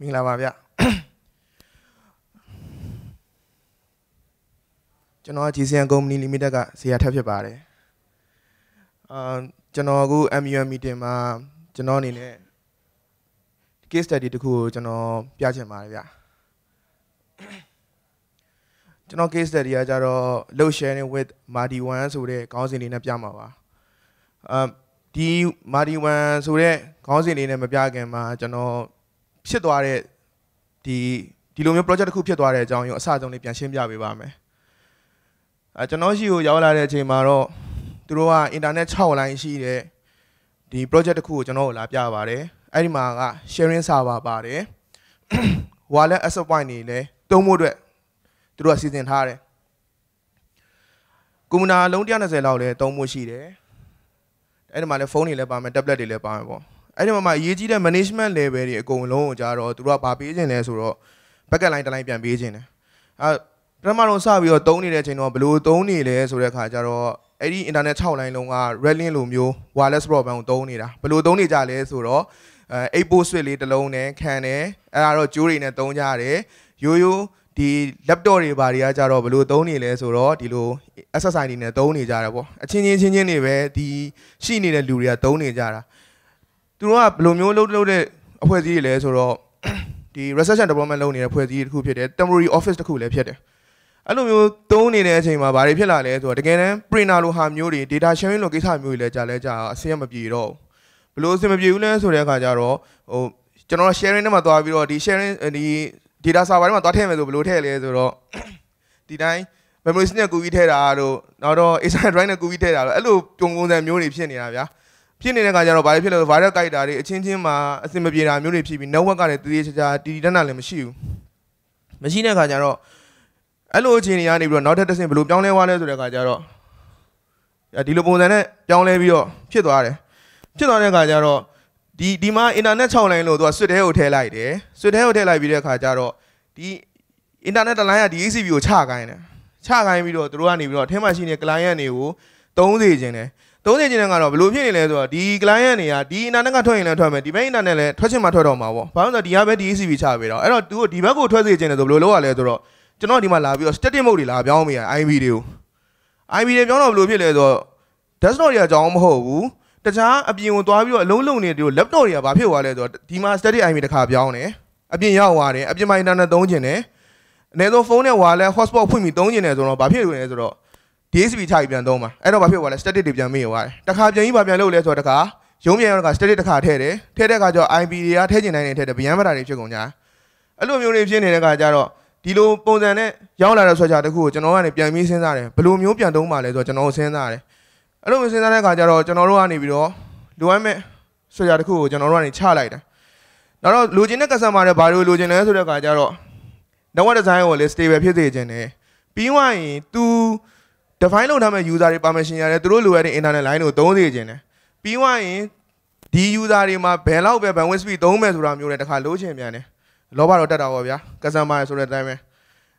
မင်္ဂလာပါဗျကျွန်တော် GCN Company Limited ကဇေယျထက်ဖြစ်ပါတယ်အာကျွန်တော်အခု MUM meeting မှာ ကျွန်တော်အနေနဲ့ case study တခုကိုကျွန်တော်ပြချင်ပါတယ်ဗျကျွန်တော် case study ကကြတော့ load sharing with Mardi 1ဆိုတဲ့ခေါင်းစဉ်လေးနဲ့ပြမှာပါအာဒီ Mardi 1ဆိုတဲ့ခေါင်းစဉ်လေးနဲ့မပြခင်မှာ ကျွန်တော်ဖြစ်သွားတဲ့ဒီဒီလိုမျိုး project တစ်ခုဖြစ်သွားတဲ့အကြောင်းကိုအစအဆုံးလေးပြန်ရှင်းပြပေးပါမယ်။အဲကျွန်တော်ရှိကိုရောက်လာတဲ့အချိန်မှာတော့သူတို့က internet 6 line ရှိတဲ့ဒီ project တစ်ခုကိုကျွန်တော်တို့လာပြပါတယ်။အဲ့ဒီမှာက sharing server ပါတယ်။ wallet asset point နေလဲသုံးဖို့အတွက်သူတို့ကစီစဉ်ထားတယ်။ကွန်ပျူတာလုံး120လောက်လဲသုံးဖို့ရှိတယ်။အဲ့ဒီမှာလဲဖုန်းတွေလည်းပါမယ် tablet တွေလည်းပါမယ်ပေါ့။အဲ့ဒီမှာမှအရေးကြီးတဲ့ management level တွေအကုန်လုံးကိုကြတော့သူတို့ကဗာပေးခြင်းလဲဆိုတော့ backup line တစ်လိုင်းပြန်ပေးခြင်းတယ်အဲပထမတော့စပြီးတော့သုံးနေတဲ့အချိန်တော့ဘလို့သုံးနေလဲဆိုတဲ့အခါကျတော့အဲ့ဒီ internet 6 line လုံးက red link လိုမျိုး wireless broadband ကိုသုံးနေတာဘလို့သုံးနေကြလဲဆိုတော့အဲ8 port switch လေးတစ်လုံးနဲ့ခံတယ်အဲ့ဒါတော့ကြိုးတွေနဲ့သုံးကြရတယ်ရိုးရိုးဒီ laptop တွေဘာတွေကကြတော့ဘလို့သုံးနေလဲဆိုတော့ဒီလို SSID နဲ့သုံးနေကြတာပေါ့အချင်းချင်းချင်းချင်းတွေပဲဒီရှိနေတဲ့လူတွေကသုံးနေကြတာသူတို့ကဘယ်လိုမျိုးလုပ်လုပ်တဲ့အဖွဲ့အစည်းတွေလဲဆိုတော့ဒီ research and development လုပ်နေတဲ့အဖွဲ့အစည်းတစ်ခုဖြစ်တယ် temporary office တစ်ခုလည်းဖြစ်တယ်အဲ့လိုမျိုးသုံးနေတဲ့အချိန်မှာဘာတွေဖြစ်လာလဲဆိုတော့တကယ်တမ်း printer လိုဟာမျိုးတွေ data sharing လိုကိစ္စမျိုးတွေလည်းကြာလဲကြာအဆင်မပြေတော့ဘူးဘယ်လိုအဆင်မပြေဘူးလဲဆိုတဲ့အခါကျတော့ဟိုကျွန်တော် sharing ထဲမှာသွားပြီးတော့ဒီ sharing ဒီ data server ထဲမှာသွားထည့်မယ်ဆိုဘယ်လိုထည့်လဲဆိုတော့ဒီတိုင်း memory နဲ့ကူပြီးထည့်တာတို့နောက်တော့ external drive နဲ့ကူပြီးထည့်တာတို့အဲ့လိုပုံပုံစံမျိုးတွေဖြစ်နေတာဗျာ။ဖြစ်နေတဲ့ခါကျတော့ဘာဖြစ်လဲ viral ကြိုက်တာတွေအချင်းချင်းမှာအဆင်မပြေတာမျိုးတွေဖြစ်ပြီး network ကလည်းတည်တည်ချာချာတည်တည်တတ်တာလည်းမရှိဘူးမရှိတဲ့ခါကျတော့အဲ့လိုအခြေအနေကနေပြီးတော့နောက်ထပ်တစ်ဆင့်ဘယ်လိုပြောင်းလဲသွားလဲဆိုတဲ့ခါကျတော့ဒီလိုပုံစံနဲ့ပြောင်းလဲပြီးတော့ဖြစ်သွားတယ်ဖြစ်သွားတဲ့ခါကျတော့ဒီဒီမှာ internet 6 line လို့သူက switch ထဲကိုထည့်လိုက်တယ် switch ထဲကိုထည့်လိုက်ပြီးတဲ့ခါကျတော့ဒီ internet တစ်လိုင်းကဒီ ACB ကိုချခိုင်းတယ်ချခိုင်းပြီးတော့သူတို့ကနေပြီးတော့အထက်မှာရှိနေတဲ့ client တွေကိုသုံးစေခြင်းတယ်သုံးနေခြင်းကတော့ဘယ်လိုဖြစ်နေလဲဆိုတော့ဒီ client တွေကဒီ internet ကထွက်ရင်လည်းထွက်မယ်ဒီဘက် internet လည်းထွက်ချင်မှထွက်တော့မှာပေါ့ဘာလို့လဲဆိုတော့ဒီကပဲ DHCP ချပေးတော့အဲ့တော့ तू ဒီဘက်ကိုထွက်စေခြင်းလည်းဆိုဘယ်လိုလုပ်ရလဲဆိုတော့ကျွန်တော်ဒီမှာလာပြီးတော့ static mode တွေလာပြောင်းမိရ IP တွေကို IP တွေပြောင်းတော့ဘယ်လိုဖြစ်လဲဆိုတော့ desktop တွေကအကြောင်းမဟုတ်ဘူးတခြားအပြင်ကိုသွားပြီးတော့အလုံးလုံးနေတယ်လို့ laptop တွေကဘာဖြစ်သွားလဲဆိုတော့ဒီမှာ static IP တစ်ခါပြောင်းတယ်အပြင်ရောက်သွားတယ်အပြင်မှာ internet သုံးခြင်းတယ်အနည်းဆုံးဖုန်းနဲ့ wireless hotspot ဖွင့်ပြီးသုံးခြင်းတယ်ဆိုတော့ဘာဖြစ်လို့လဲဆိုတော့ DSP ထားပြီးပြန်သုံးပါအဲ့တော့ဘာဖြစ်သွားလဲ static တွေပြန်မေ့သွားတယ်တခါပြန်ကြီးဘာပြန်လုပ်လဲဆိုတော့တခါရုံးပြန်ရောတခါ static တခါထည့်တယ်ထည့်တဲ့အခါကျတော့ IP တွေကထည့်ကျင်နိုင်တဲ့ထည့်တယ်ဗျံမတာတွေဖြစ်ကုန်ကြအဲ့လိုမျိုးတွေဖြစ်နေတဲ့အခါကျတော့ဒီလိုပုံစံနဲ့ရောက်လာတဲ့ဆွဲချတခုကိုကျွန်တော်ကနေပြန်ပြီးစဉ်းစားတယ်ဘယ်လိုမျိုးပြန်သုံးပါလဲဆိုတော့ကျွန်တော်စဉ်းစားတယ်အဲ့လိုမျိုးစဉ်းစားတဲ့အခါကျတော့ကျွန်တော်တို့ကနေပြီးတော့လိုအပ်မဲ့ဆွဲချတခုကိုကျွန်တော်တို့ကနေချလိုက်တယ်နောက်တော့လိုချင်တဲ့ customer တွေဘာလို့လိုချင်လဲဆိုတဲ့အခါကျတော့ network design ကိုလည်း stable ဖြစ်စေချင်တယ်ပြီးွားရင် तू define လုပ်ထားမဲ့ user တွေ permission ရတယ်သူတို့လိုအပ်တဲ့ internet line ကိုသုံးစေခြင်းတယ်ပြီးွားရင်ဒီ user တွေမှာဘယ်လောက်ပဲ bandwidth speed သုံးမယ်ဆိုတာမျိုးနဲ့တခါလိုချင်ပြန်တယ်လောဘတော့တက်တာပေါ့ဗျာ customer ဆိုတဲ့အတိုင်းပဲ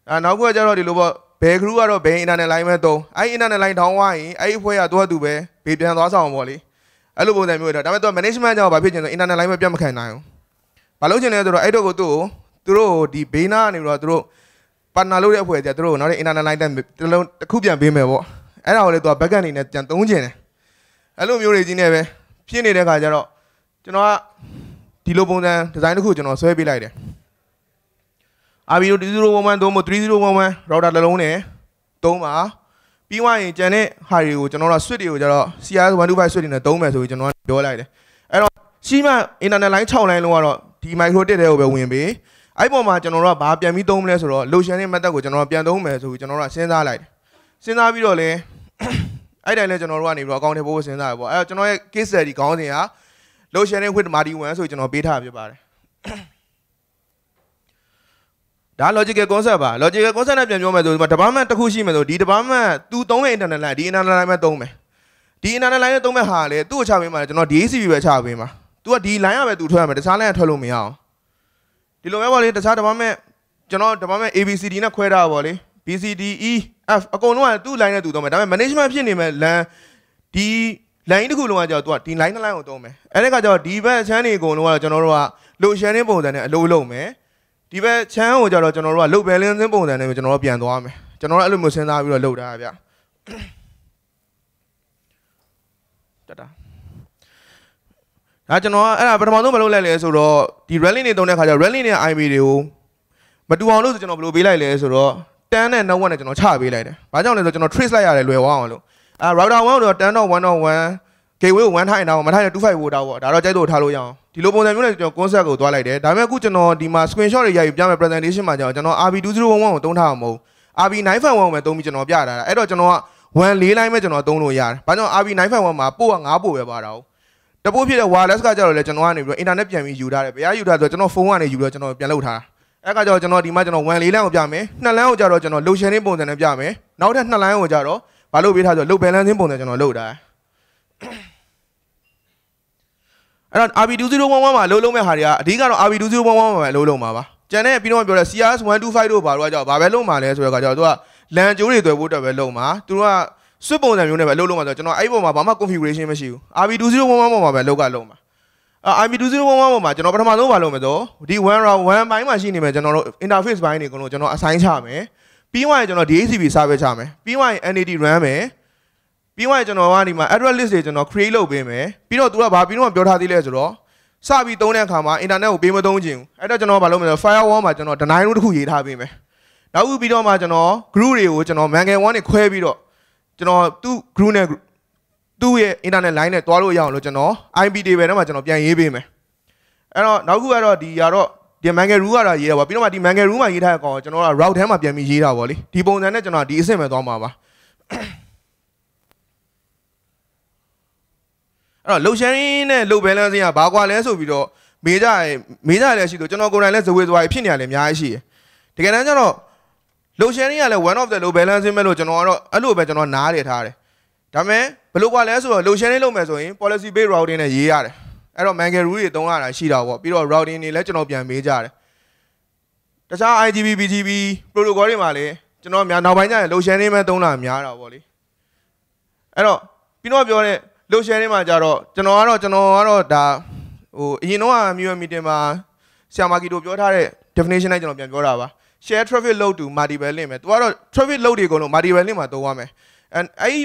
အဲနောက်ကကျတော့ဒီလိုပေါ့ဘယ် crew ကတော့ဘယ် internet line ပဲသုံးအဲ့ internet line ထောင်းွားရင်အဲ့အဖွဲ့ကသူ့အတူပဲဘေးပြန်သွားဆောင်ပေါ့လေအဲ့လိုပုံစံမျိုးတော့ဒါပေမဲ့သူက management ကြောင့်ဘာဖြစ်ချင်လဲ internet line ပဲပြတ်မခံနိုင်ဘူးဘာလို့ချင်လဲဆိုတော့အဲ့တော့ကိုသူ့ကိုသူတို့ဒီဘေးနားကနေပြီးတော့သူတို့ partner လုပ်တဲ့အဖွဲ့တွေကသူတို့နောက်တဲ့ internal line တက်တစ်လုံးတစ်ခုပြန်ပေးမယ်ပေါ့အဲ့ဒါကိုလေသူက back end အနေနဲ့ပြန်သုံးကျင်တယ်အဲ့လိုမျိုးတွေကြီးနေပဲဖြစ်နေတဲ့ခါကျတော့ကျွန်တော်ကဒီလိုပုံစံ design တစ်ခုကျွန်တော်ဆွဲပေးလိုက်တယ် RBO 2011သုံးမို့3011 router တစ်လုံးနဲ့သုံးပါပြီးွားရင်ကျန်တဲ့ဟာတွေကိုကျွန်တော်တို့ switch တွေကိုကျတော့ CRS 125 switch တွေနဲ့သုံးမယ်ဆိုပြီးကျွန်တော်ကပြောလိုက်တယ်အဲ့တော့ရှိမှ internal line 6 line လုံးကတော့ဒီ micro တက်တဲ့ကိုပဲဝင်ပြီးအဲ့ပုံမှာကျွန်တော်တို့ကဘာပြန်ပြီးသုံးမလဲဆိုတော့ lotion နဲ့ method ကိုကျွန်တော်ပြန်သုံးမယ်ဆိုပြီးကျွန်တော်တို့ကစဉ်းစားလိုက်တယ်စဉ်းစားပြီးတော့လဲအဲ့တိုင်းလဲကျွန်တော်တို့ကနေပြီးတော့အကောင့်ထဲပို့စဉ်းစားရပေါ့အဲ့တော့ကျွန်တော်ရဲ့ case study ခေါင်းစဉ်က lotion နဲ့ with mardi 1ဆိုပြီးကျွန်တော်ပေးထားပြပါတယ်ဒါ logical concept ပါ logical concept နဲ့ပြန်ပြောမယ်ဆိုဒီမှာ department တစ်ခုရှိမယ်ဆိုဒီ department သူသုံးတဲ့ internal line ဒီ internal line ပဲသုံးမယ်ဒီ internal line နဲ့သုံးမဲ့ဟာလေသူ့အချပေးမှာကျွန်တော် DACB ပဲချပေးမှာ तू ကဒီ line ရပဲ तू ထွက်ရမယ်တခြား line ကထွက်လို့မရအောင်ဒီလိုပဲပေါ့လေတခြားဓမ္မမဲ့ကျွန်တော်ဓမ္မမဲ့ ABCD နဲ့ခွဲထားပါပေါ့လေ BCDEF အကုန်လုံးကသူ့ line နဲ့သူသုံးမယ်ဒါပေမဲ့ management ဖြစ်နေမဲ့ LAN ဒီ line တစ်ခုလုံးကကြောက်သူကဒီ line တစ် line ကိုသုံးမယ်အဲ့ဒီကကြောက်ဒီဘက်ချမ်းတွေအကုန်လုံးကကျွန်တော်တို့က load sharing ပုံစံနဲ့အလုပ်လုပ်မယ်ဒီဘက်ချမ်းကိုကြတော့ကျွန်တော်တို့က load balancing ပုံစံနဲ့ကျွန်တော်တို့ပြန်သွားမယ်ကျွန်တော်တို့အဲ့လိုမျိုးစဉ်းစားပြီးတော့လုပ်တာဗျတတာဒါကျွန်တော်အဲ့ဒါပထမဆုံးမလုပ်လိုက်လဲဆိုတော့ဒီ rally နေတုံးတဲ့ခါကျ rally နေ IB တွေကိုမတူအောင်လို့ဆိုကျွန်တော်ဘယ်လိုပေးလိုက်လဲဆိုတော့တန်းနဲ့ network နဲ့ကျွန်တော်ချပေးလိုက်တယ်။ဘာကြောင့်လဲဆိုတော့ကျွန်တော် trace လိုက်ရတယ်လွယ်ဝအောင်လို့အဲ router 1တော့10.1.1 gateway ကို1ထိုင်တာပေါ့မထိုင်တဲ့2.5 volt တာပေါ့ဒါတော့ကြိုက်လို့ထားလို့ရအောင်ဒီလိုပုံစံမျိုးနဲ့ကျွန်တော် concept ကိုသွားလိုက်တယ်ဒါပေမဲ့အခုကျွန်တော်ဒီမှာ screenshot တွေရိုက်ပြီးပြမယ် presentation မှာကျွန်တော် RB 2011ကိုသုံးထားအောင်မဟုတ် RB 951ကိုပဲသုံးပြီးကျွန်တော်ပြတာအဲ့တော့ကျွန်တော်က1 4 line ပဲကျွန်တော်သုံးလို့ရတယ်။ဘာကြောင့် RB 951မှာပို့က9ပို့ပဲပါတာ哦တပိုးဖြစ်တဲ့ wireless ကကြတော့လေကျွန်တော်ကနေပြီးတော့ internet ပြန်ပြီးယူထားတယ်ဘယ်ကယူထားဆိုတော့ကျွန်တော်ဖုန်းကနေယူပြီးတော့ကျွန်တော်ပြန်လုပ်ထားတာအဲ့ကကြတော့ကျွန်တော်ဒီမှာကျွန်တော်1လေးလမ်းကိုပြမယ်2လမ်းကိုကြတော့ကျွန်တော် lotion ပုံစံနဲ့ပြမယ်နောက်ထပ်2လမ်းကိုကြတော့ဘာလို့ပေးထားဆိုတော့ load balancing ပုံစံကျွန်တော်လုပ်တာအဲ့တော့ RB2011 မှာလုံးလုံးမဲ့ဟာတွေကအဓိကတော့ RB2011 မှာလုံးလုံးမှာပါကျန်တဲ့ပြီးတော့ပြောတဲ့ CS125 တို့ဘာလို့ကကြောက်ဘာပဲလုံးမှာလဲဆိုတော့ကကြောက်သူကလန်ကျိုးတွေတွေ့ဖို့အတွက်ပဲလုံးမှာသူတို့ကစွစ်ပုံစံမျိုးနဲ့ပဲအလုပ်လုပ်မှာဆိုတော့ကျွန်တော်အဲ့ဒီပုံမှာဘာမှ configuration မရှိဘူး RB2011 ပုံမှာပဲအလုပ်ကလုပ်မှာအာ RB2011 ပုံမှာကျွန်တော်ပထမဆုံးမလုပ်မယ်ဆိုဒီ1 round 1ပိုင်းမှာရှိနေမယ်ကျွန်တော်တို့ interface ဘိုင်းတွေအကုန်လုံးကျွန်တော် assign ချမယ်ပြီးမှကျွန်တော် DHCP server ချမယ်ပြီးမှ NAT run မယ်ပြီးမှကျွန်တော်ကနေမှာ address list တွေကျွန်တော် create လုပ်ပေးမယ်ပြီးတော့ तू ကဘာပြီးတော့ပြောထားသေးလဲဆိုတော့စပြီးသုံးတဲ့အခါမှာ internet ကိုပေးမသုံးချင်ဘူးအဲ့တော့ကျွန်တော်ဘာလုပ်မလဲ firewall မှာကျွန်တော် deny route တစ်ခုရေးထားပေးမယ်နောက်ပြီးတော့မှကျွန်တော် group တွေကိုကျွန်တော် mangal 1နဲ့ခွဲပြီးတော့ကျွန်တော်သူ့ group နဲ့သူ့ရဲ့ internet line နဲ့တွားလို့ရအောင်လို့ကျွန်တော် IP table ထဲမှာကျွန်တော်ပြန်ရေးပေးမယ်အဲ့တော့နောက်ခုကတော့ဒီရတော့ဒီ mangle rule ကတော့ရေးတာပါပြီးတော့မှဒီ mangle rule မှာရေးထားတဲ့ကောင်ကိုကျွန်တော်က route ထဲမှာပြန်ပြီးရေးတာပါလေဒီပုံစံနဲ့ကျွန်တော်ဒီအဆင့်ပဲသွားမှာပါအဲ့တော့ load sharing နဲ့ load balancing ကဘာကွာလဲဆိုပြီးတော့မေးကြရမေးကြရလည်းရှိလို့ကျွန်တော်ကိုယ်တိုင်လည်းဇဝေဇဝါဖြစ်နေရလည်းအများကြီးရှိတယ်တကယ်တမ်းကျတော့ load sharing ကလည်း one of the load balancing ပဲလို့ကျွန်တော်ကတော့အဲ့လိုပဲကျွန်တော်နားရထားတယ်ဒါပေမဲ့ဘလို့ပါလဲဆိုတော့ load sharing လုပ်မယ်ဆိုရင် policy based routing နဲ့ရေးရတယ်အဲ့တော့ mangle rule တွေသုံးရတာရှိတာပေါ့ပြီးတော့ routing တွေလည်းကျွန်တော်ပြန်မေးကြတယ်တခြား IGB BGP protocol တွေမှာလည်းကျွန်တော်များနောက်ပိုင်းကျရင် load sharing ပဲသုံးတာများတာပေါ့လေအဲ့တော့ပြီးတော့ပြောတဲ့ load sharing မှာကြတော့ကျွန်တော်ကတော့ကျွန်တော်ကတော့ဒါဟိုအရင်တော့ MUM meeting မှာဆရာမကီတိုပြောထားတဲ့ definition နဲ့ကျွန်တော်ပြန်ပြောတာပါ share traffic load to multiple link ပဲသူကတော့ traffic load တွေအကုန်လုံး multiple link မှာသုံးရမယ် and အဲ့ဒီ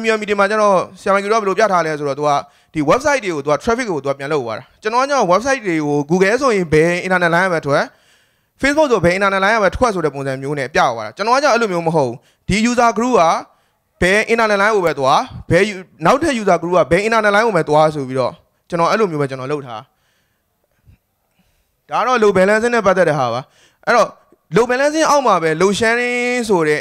MMM ဒီမှာကျွန်တော်ဆရာမကြီးတို့ကဘယ်လိုပြထားလဲဆိုတော့သူကဒီ website တွေကိုသူက traffic ကိုသူကပြန်လုပ်သွားတာကျွန်တော်ကကျွန်တော် website တွေကို Google ဆိုရင်ဘယ် internet line ပဲထွက် Facebook ဆိုဘယ် internet line ပဲထွက်ဆိုတဲ့ပုံစံမျိုးနဲ့ပြသွားတာကျွန်တော်ကကျွန်တော်အဲ့လိုမျိုးမဟုတ်ဘူးဒီ user group ကဘယ် internet line ကိုပဲသွားဘယ်နောက်ထပ် user group ကဘယ် internet line ကိုပဲသွားဆိုပြီးတော့ကျွန်တော်အဲ့လိုမျိုးပဲကျွန်တော်လုပ်ထားဒါကတော့ low balance နဲ့ပတ်သက်တဲ့ဟာပါအဲ့တော့ low balancing အောက်မှာပဲ low shanning ဆိုတဲ့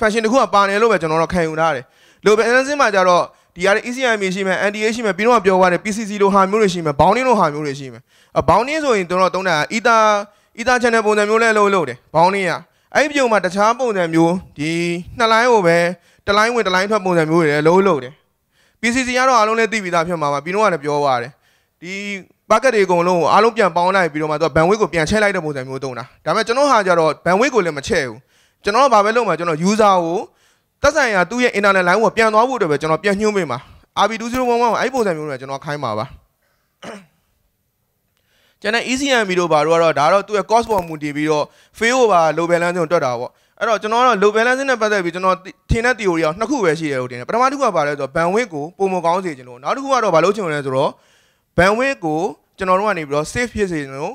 function တခုကပါတယ်လို့ပဲကျွန်တော်တို့ခံယူထားတယ် low balancing မှာကြတော့ဒီဟာတွေ ECIM ရှိမယ် NDA ရှိမယ်ပြီးတော့ပြောသွားတယ် PCC လိုဟာမျိုးတွေရှိမယ် bounding လိုဟာမျိုးတွေရှိမယ်အ bounding ဆိုရင်ကျွန်တော်သုံးတာ ether ether channel ပုံစံမျိုးလဲလို့လုပ်တယ် bounding อ่ะအဲ့ဒီပြုံမှာတခြားပုံစံမျိုးဒီနှစ်လိုင်းကိုပဲတစ်လိုင်းဝင်တစ်လိုင်းထွက်ပုံစံမျိုးတွေလဲလို့လုပ်တယ် PCC ကတော့အားလုံးလဲသိပြီးသားဖြစ်မှာပါပြီးတော့ကလည်းပြောသွားတယ်ဒီ bucket တွေအကုန်လုံးကိုအားလုံးပြန်ပေါင်းလိုက်ပြီးတော့မှသူက bandwidth ကိုပြန်ချဲ့လိုက်တဲ့ပုံစံမျိုးသုံးတာဒါပေမဲ့ကျွန်တော်ဟာကြတော့ bandwidth ကိုလည်းမချဲ့ဘူးကျွန်တော်ကဘာပဲလုပ်မှာကျွန်တော် user ကိုသက်ဆိုင်ရာသူ့ရဲ့ internet line ကိုပြန်သွားဖို့အတွက်ပဲကျွန်တော်ပြန်ညှို့ပေးမှာ RB2011 ကိုအဲ့ပုံစံမျိုးနဲ့ကျွန်တော်ခိုင်းပါပါကျွန်တော် ECMB တို့ဘာတို့ကတော့ဒါတော့သူ့ရဲ့ cost ပေါ်မူတည်ပြီးတော့ failover low balance ကိုတွက်တာပေါ့အဲ့တော့ကျွန်တော်ကတော့ low balance နဲ့ပတ်သက်ပြီးကျွန်တော်ထင်တဲ့ theory အောင်နှစ်ခုပဲရှိတယ်လို့ထင်တယ်ပထမတစ်ခုကဘာလဲဆိုတော့ bandwidth ကိုပုံမကောင်းစေချင်လို့နောက်တစ်ခုကတော့ဘာလို့ချင်လဲဆိုတော့ bandwidth ကိုကျွန်တော်တို့ကနေပြီးတော့ save ဖြစ်စေလို့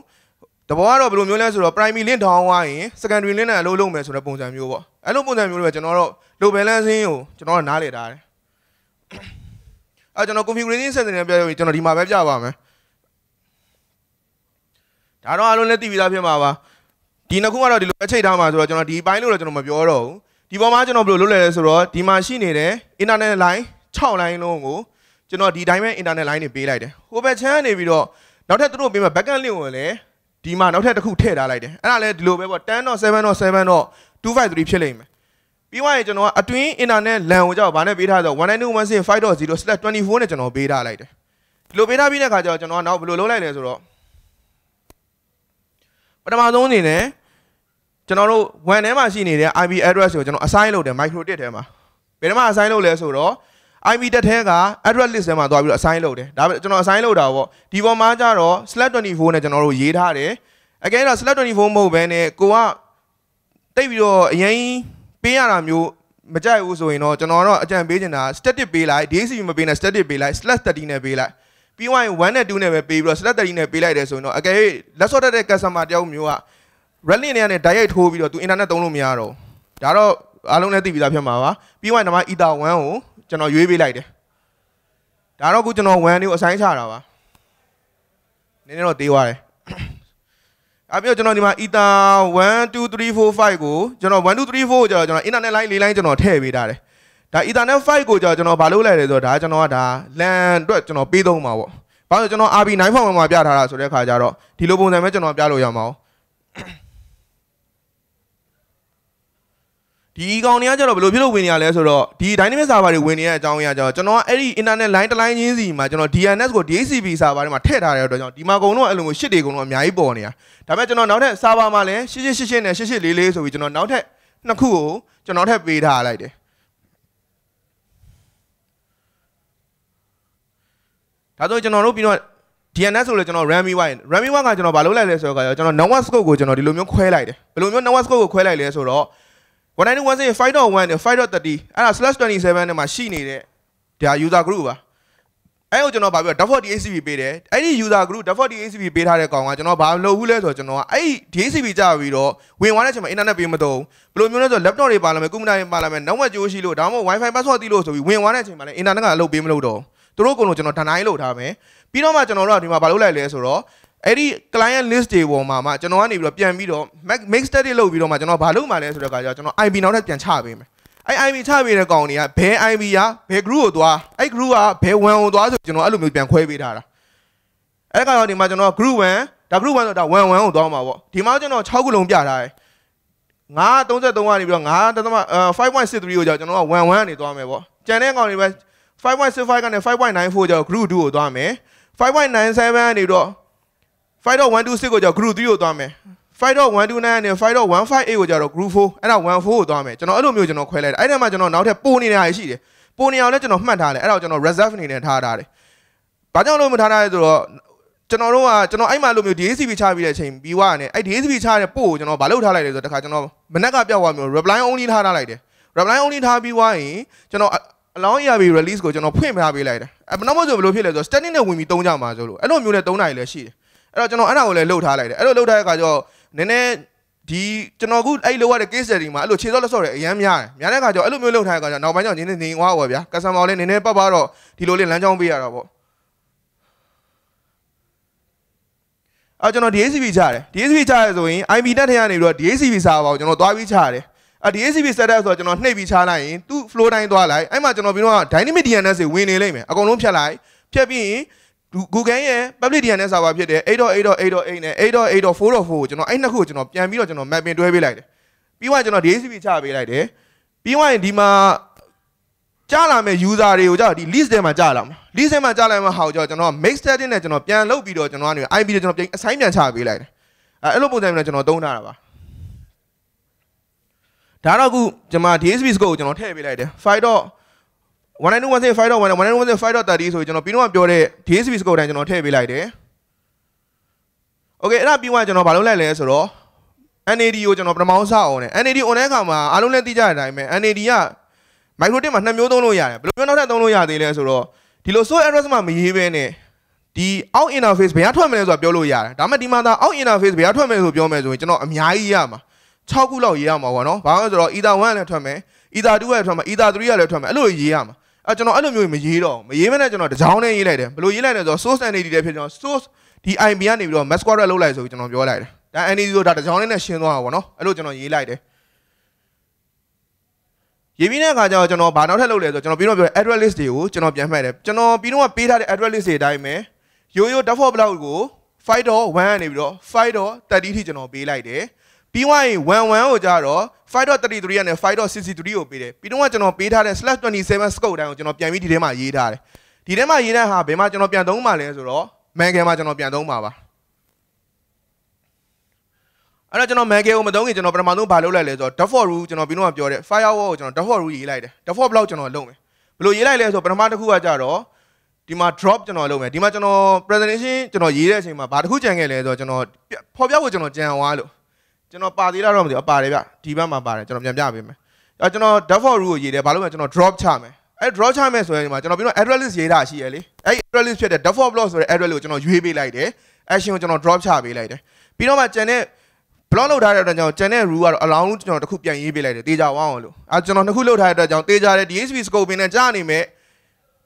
တဘောကတော့ဘယ်လိုမျိုးလဲဆိုတော့ primary link down သွားရင် secondary link နဲ့အလုပ်လုပ်မယ်ဆိုတဲ့ပုံစံမျိုးပေါ့အဲ့လိုပုံစံမျိုးတွေပဲကျွန်တော်တို့ load balancing ကိုကျွန်တော်တို့နားလည်ထားတယ်အဲ့ကျွန်တော် configuration setting နဲ့ပြောရရင်ကျွန်တော်ဒီမှာပဲပြပါမယ်ဒါတော့အားလုံးလည်းသိပြီးသားဖြစ်မှာပါဒီနှစ်ခုကတော့ဒီလိုအချိန်ထားမှာဆိုတော့ကျွန်တော်ဒီပိုင်းလို့တော့ကျွန်တော်မပြောတော့ဘူးဒီပေါ်မှာကျွန်တော်ဘယ်လိုလုပ်လဲဆိုတော့ဒီမှာရှိနေတဲ့ internet line 6 line လုံးကိုကျွန်တော်ဒီတိုင်းပဲ internet line တွေပေးလိုက်တယ်ဟိုဘက်ချမ်းကနေပြီးတော့နောက်ထပ်သူတို့ပေးမှာ backend link ဝင်လဲဒီမှာနောက်ထပ်တစ်ခုထည့်ထားလိုက်တယ်အဲ့ဒါလဲဒီလိုပဲပေါ့10.7.7.253ဖြစ်လိမ့်မယ်ပြီးသွားရင်ကျွန်တော်ကအတွင်း internet LAN ကိုကြောက်ဗာနဲ့ပေးထားဆို192.165.0/24နဲ့ကျွန်တော်ပေးထားလိုက်တယ်ဒီလိုပေးထားပြီးတဲ့အခါကျတော့ကျွန်တော်ကနောက်ဘယ်လိုလုပ်လိုက်လဲဆိုတော့ပထမဆုံးအနေနဲ့ကျွန်တော်တို့ WAN ထဲမှာရှိနေတဲ့ IP address ကိုကျွန်တော် assign လုပ်တယ် microdit ထဲမှာဘယ်တော့မှ assign လုပ်လဲဆိုတော့ IB တက်ထဲက address list ထဲမှာသွားပြီးတော့ assign လုပ်တယ်ဒါပေမဲ့ကျွန်တော် assign လုပ်တာပေါ့ဒီပေါ်မှာကျတော့ /24 နဲ့ကျွန်တော်တို့ရေးထားတယ်အကယ်တော့ /24 မဟုတ်ဘဲနဲ့ကိုကတိတ်ပြီးတော့အရင်ပေးရတာမျိုးမကြိုက်ဘူးဆိုရင်တော့ကျွန်တော်တော့အကြံပေးချင်တာ static ပေးလိုက် daisy မပေးနဲ့ static ပေးလိုက် /30 နဲ့ပေးလိုက်ပြီးဝင်1နဲ့2နဲ့ပဲပေးပြီးတော့ /30 နဲ့ပေးလိုက်တယ်ဆိုရင်တော့အကယ်၍လက်စော့တက်တဲ့ customer တယောက်မျိုးက rally နဲ့ကနေ direct ထိုးပြီးတော့သူ internet သုံးလို့မရတော့ဒါတော့အားလုံးလည်းသိပြီးသားဖြစ်မှာပါပြီးဝင်ဒီမှာ ether 1ကိုကျွန်တော်ရွေးပေးလိုက်တယ်ဒါတော့ခုကျွန်တော်1တွေကိုအဆိုင်ချတာပါနည်းနည်းတော့သေးသွားတယ်အဲ့ပြီးတော့ကျွန်တော်ဒီမှာ ether 1 2 3 4 5ကိုကျွန်တော်1 2 3 4ကိုကျွန်တော် internet line လေး line ကျွန်တော်ထည့်ပေးထားတယ်ဒါ ethernet 5ကိုကျွန်တော်ဘာလုပ်လိုက်လဲဆိုတော့ဒါကျွန်တော်ကဒါ LAN အတွက်ကျွန်တော်ပေးသုံးမှာပေါ့ဘာလို့ကျွန်တော် RB9 form မှာပြထားတာဆိုတဲ့အခါကျတော့ဒီလိုပုံစံပဲကျွန်တော်ပြလို့ရမှာ哦ဒီကောင်တွေကတော့ဘယ်လိုဖြစ်လို့ဝင်နေရလဲဆိုတော့ဒီ dynamic server တွေဝင်နေရတဲ့အကြောင်းအရာကြောင့်ကျွန်တော်အဲ့ဒီ internet line တစ်လိုင်းချင်းစီမှာကျွန်တော် DNS ကို DHCP server တွေမှာထည့်ထားတဲ့အတွက်ကြောင့်ဒီမှာကုံတော့အဲ့လိုမျိုးရှစ်တွေကုံတော့အများကြီးပေါ်နေတာဒါပေမဲ့ကျွန်တော်နောက်ထပ် server မှာလည်းရှစ်ရှစ်ရှစ်ရှစ်နဲ့ရှစ်ရှစ်လေးလေးဆိုပြီးကျွန်တော်နောက်ထပ်နှစ်ခုကိုကျွန်တော်ထပ်ပေးထားလိုက်တယ်ဒါဆိုကျွန်တော်တို့ပြီးတော့ DNS ဆိုလဲကျွန်တော် Rami White Rami White ကကျွန်တော်ဘာလုပ်လိုက်လဲဆိုတော့ကျွန်တော် network scope ကိုကျွန်တော်ဒီလိုမျိုးခွဲလိုက်တယ်ဘယ်လိုမျိုး network scope ကိုခွဲလိုက်လဲဆိုတော့1916 5.1 5.30အဲ့ဒါ /27 နဲ့မှာရှိနေတဲ့ဒါ user group ပါအဲ့ကိုကျွန်တော်ဗာပြော default DHCP ပေးတယ်အဲ့ဒီ user group default DHCP ပေးထားတဲ့ကောင်ကကျွန်တော်ဘာလုပ်ဘူးလဲဆိုတော့ကျွန်တော်ကအဲ့ဒီ DHCP ကြာပြီးတော့ဝင်သွားတဲ့အချိန်မှာ internet ပေးမသုံးဘယ်လိုမျိုးလဲဆိုတော့ laptop တွေပါလာမယ် computer တွေပါလာမယ်နောက်မှကြိုးရှိလို့ဒါမှမဟုတ် wifi password သိလို့ဆိုပြီးဝင်သွားတဲ့အချိန်မှာလည်း internet ကအလုပ်ပေးမလို့တော့သူတို့အကုန်လုံးကျွန်တော်ဒဏ္ဍာရီလုပ်ထားမယ်ပြီးတော့မှကျွန်တော်တို့ကဒီမှာဘာလုပ်လိုက်လဲဆိုတော့အဲ့ဒီ client list တွေပေါ်မှာမှကျွန်တော်ကနေပြီးတော့ပြန်ပြီးတော့ make step တွေလုပ်ပြီးတော့မှကျွန်တော်ဘာလုပ်မှလဲဆိုတဲ့အခါကျတော့ကျွန်တော် IP နောက်ထပ်ပြန်ချပေးမယ်အဲ့ IP ချပေးတဲ့ကောင်တွေကဘယ် IP ရာဘယ် group ကိုသွားအဲ့ group ကဘယ် one ကိုသွားဆိုကျွန်တော်အဲ့လိုမျိုးပြန်ခွဲပေးထားတာအဲ့ကောင်တော့ဒီမှာကျွန်တော် group 1ဒါ group 1ဆိုတာ1 1ကိုသွားမှာပေါ့ဒီမှာကျွန်တော်6ခုလုံးပြထားတယ်933ကနေပြီးတော့9.5.63ကိုကြောက်ကျွန်တော်က11ကနေသွားမယ်ပေါ့ကြံတဲ့ကောင်တွေပဲ5.65ကနေ5.94ကြောက် group 2ကိုသွားမယ်5.97ကနေပြီးတော့5.126ကိုကြောက် group 3ကိုသွားမယ်5.129နဲ့5.158ကိုကြတော့ group 4အဲ့ဒါ14ကိုသွားမယ်ကျွန်တော်အဲ့လိုမျိုးကျွန်တော်ခွဲလိုက်တယ်အဲ့ဒါမှကျွန်တော်နောက်ထပ်ပိုနေတာရှိတယ်ပိုနေအောင်လည်းကျွန်တော်မှတ်ထားတယ်အဲ့ဒါကိုကျွန်တော် reserve အနေနဲ့ထားထားတယ်ဘာကြောင့်လို့မထားထားလဲဆိုတော့ကျွန်တော်တို့ကကျွန်တော်အဲ့မှာလိုမျိုး DSCP ချပြီးတဲ့အချိန်ပြီးွားတယ်အဲ့ DSCP ချတဲ့ပို့ကိုကျွန်တော်မလုပ်ထားလိုက်လေဆိုတော့တခါကျွန်တော်မနက်ကပြောက်သွားမျိုး reply only ထားထားလိုက်တယ် reply only ထားပြီးွားရင်ကျွန်တော် along ERB release ကိုကျွန်တော်ဖွင့်ပြပေးလိုက်တယ်အဲ့နောက်မှဆိုဘယ်လိုဖြစ်လဲဆိုတော့ standing နဲ့ဝင်ပြီးတုံးကြမှာဆိုလို့အဲ့လိုမျိုးနဲ့တုံးနိုင်လည်းရှိတယ်အဲ့တော့ကျွန်တော်အဲ့ဒါကိုလည်းလှုပ်ထားလိုက်တယ်အဲ့လိုလှုပ်ထားတဲ့အခါကျတော့နည်းနည်းဒီကျွန်တော်ခုအဲ့လိုရတဲ့ case study မှာအဲ့လိုခြေစောလက်စောတွေအများများတယ်များတဲ့အခါကျတော့အဲ့လိုမျိုးလှုပ်ထားတဲ့အခါကျတော့နောက်ပိုင်းကျတော့နင်းနေနေဝါဝယ်ဗျာ customer လည်းနည်းနည်းပတ်ပါတော့ဒီလိုလေးလမ်းကြောင်းပေးရတာပေါ့အဲကျွန်တော် DHCP ချရတယ် DHCP ချရဆိုရင် IP တက်ထရကနေပြီးတော့ DHCP စာပါကိုကျွန်တော်သွားပြီးချရတယ်အဲ DHCP setup ဆိုတော့ကျွန်တော်နှိပ်ပြီးချလိုက်ရင်သူ့ flow တိုင်းသွားလိုက်အဲ့မှာကျွန်တော်ပြီးတော့ dynamic DNS တွေဝင်နေလိမ့်မယ်အကုန်လုံးဖြတ်လိုက်ဖြတ်ပြီးရင် Google ရဲ့ public DNS server ဖြစ်တယ်8.8.8.8နဲ့8.8.4.4ကိုကျွန်တော်အဲ့နှစ်ခုကိုကျွန်တော်ပြန်ပြီးတော့ကျွန်တော် mapping တွဲပေးလိုက်တယ်ပြီးမှကျွန်တော် DHCP ချပေးလိုက်တယ်ပြီးမှရင်ဒီမှာကြာလာမဲ့ user တွေကိုကြာဒီ list ထဲမှာကြာလာမှာ list ထဲမှာကြာလာမှာဟောက်ကြောကျွန်တော် make setting နဲ့ကျွန်တော်ပြန်လုပ်ပြီးတော့ကျွန်တော်ကနေ IP တွေကျွန်တော်ပြန် assign ပြန်ချပေးလိုက်တယ်အဲအဲ့လိုပုံစံမျိုးနဲ့ကျွန်တော်သုံးထားတာပါဒါတော့ခုကျွန်မ DHCP scope ကိုကျွန်တော်ထည့်ပေးလိုက်တယ်5.8 192.1.5.1 192.5.30ဆိုကျွန်တော်ပြီးတော့ပြောတဲ့ DSP scope တိုင်းကျွန်တော်ထည့်ပေးလိုက်တယ်။ Okay အဲ့ဒါပြီးမှကျွန်တော်ဘာလုပ်လိုက်လဲဆိုတော့ NAD ကိုကျွန်တော်ပထမဆုံးစအောင်တယ် NAD on တဲ့အခါမှာအားလုံးလည်းသိကြတဲ့အတိုင်းပဲ NAD က micro tip မှာနှစ်မျိုးသုံးလို့ရတယ်ဘယ်လိုမျိုးနောက်ထပ်သုံးလို့ရသေးလဲဆိုတော့ဒီလို source address မှာမရေးဘဲနဲ့ဒီ out interface ဘယ်ကထွက်မလဲဆိုတာပြောလို့ရတယ်ဒါမှဒီမှာသာ out interface ဘယ်ကထွက်မလဲဆိုပြောမယ်ဆိုရင်ကျွန်တော်အများကြီးရမှာ6ခုလောက်ရေးရမှာပေါ့နော်ဘာလို့လဲဆိုတော့ ether 1လည်းထွက်မယ် ether 2လည်းထွက်မယ် ether 3လည်းထွက်မယ်အဲ့လိုရေးရမှာအဲကျွန်တော်အဲ့လိုမျိုးမရေးတော့မရေးမနဲ့ကျွန်တော်တကြောင်းနဲ့ရေးလိုက်တယ်ဘယ်လိုရေးလိုက်လဲဆိုတော့ source entity တဲ့ဖြစ်ကျွန်တော် source ဒီ IP ကနေပြီးတော့ mass quadrat လောက်လိုက်ဆိုပြီးကျွန်တော်ပြောလိုက်တယ်ဒါ entity ဆိုတာတကြောင်းနဲ့ရှင်းသွားတာပေါ့နော်အဲ့လိုကျွန်တော်ရေးလိုက်တယ်ရေးပြီးတဲ့အခါကျတော့ကျွန်တော်ဘာနောက်ထပ်လုပ်လဲဆိုတော့ကျွန်တော်ပြီးတော့ပြော address list တွေကိုကျွန်တော်ပြန်မှတ်တယ်ကျွန်တော်ပြီးတော့ပေးထားတဲ့ address list တွေအတိုင်းပဲရိုးရိုး default block ကို5.1ကနေပြီးတော့5.30ထိကျွန်တော်ပေးလိုက်တယ်ပြီးွားရင်11ကိုကြတော့5.33ကနေ5.63ကိုပေးတယ်ပြီးတော့ကျွန်တော်ပေးထားတဲ့ /27 scope တိုင်းကိုကျွန်တော် ပြန်ပြီးဒီထဲမှာရေးထားတယ်ဒီထဲမှာရေးတဲ့ဟာဘယ်မှာကျွန်တော်ပြန်သုံးမှာလဲဆိုတော့ mangle မှာကျွန်တော်ပြန်သုံးမှာပါအဲ့တော့ကျွန်တော် mangle ကိုမသုံးခင်ကျွန်တော်ပထမဆုံးဘာလုပ်လိုက်လဲဆိုတော့ default rule ကျွန်တော်ပြီးတော့ပြောတဲ့ firewall ကိုကျွန်တော် default rule ရေးလိုက်တယ် default block ကျွန်တော်လုပ်မယ်ဘယ်လိုရေးလိုက်လဲဆိုတော့ပထမတစ်ခုကကြတော့ဒီမှာ drop ကျွန်တော်လုပ်မယ်ဒီမှာကျွန်တော် presentation ကျွန်တော်ရေးတဲ့အချိန်မှာဘာတစ်ခုကြံခဲ့လဲဆိုတော့ကျွန်တော်ဖော်ပြဖို့ကျွန်တော်ကြံသွားလို့ကျွန်တော်ပါသေးလားတော့မသိဘူးပါတယ်ဗျဒီဘက်မှာပါတယ်ကျွန်တော်ပြန်ပြပေးမယ်အဲကျွန်တော် dev for rule ကိုရေးတယ်ဘာလို့လဲကျွန်တော် drop ချမယ်အဲ drop ချမယ်ဆိုရင်ဒီမှာကျွန်တော်ပြောတော့ address list ရေးတာရှိရလေအဲ address list ဖြစ်တဲ့ dev for block ဆိုတဲ့ address ကိုကျွန်တော်ရွေးပေးလိုက်တယ် action ကိုကျွန်တော် drop ချပေးလိုက်တယ်ပြီးတော့မှကျန်တဲ့ block လုပ်ထားတဲ့အတွက်ကြောင့်ကျန်တဲ့ rule ကတော့ allow ကျွန်တော်တစ်ခုပြန်ရေးပေးလိုက်တယ်တေချာဝအောင်လို့အဲကျွန်တော်နှစ်ခုလုပ်ထားတဲ့အတွက်ကြောင့်တေချာတဲ့ DHCP scoping နဲ့ကြာနေမဲ့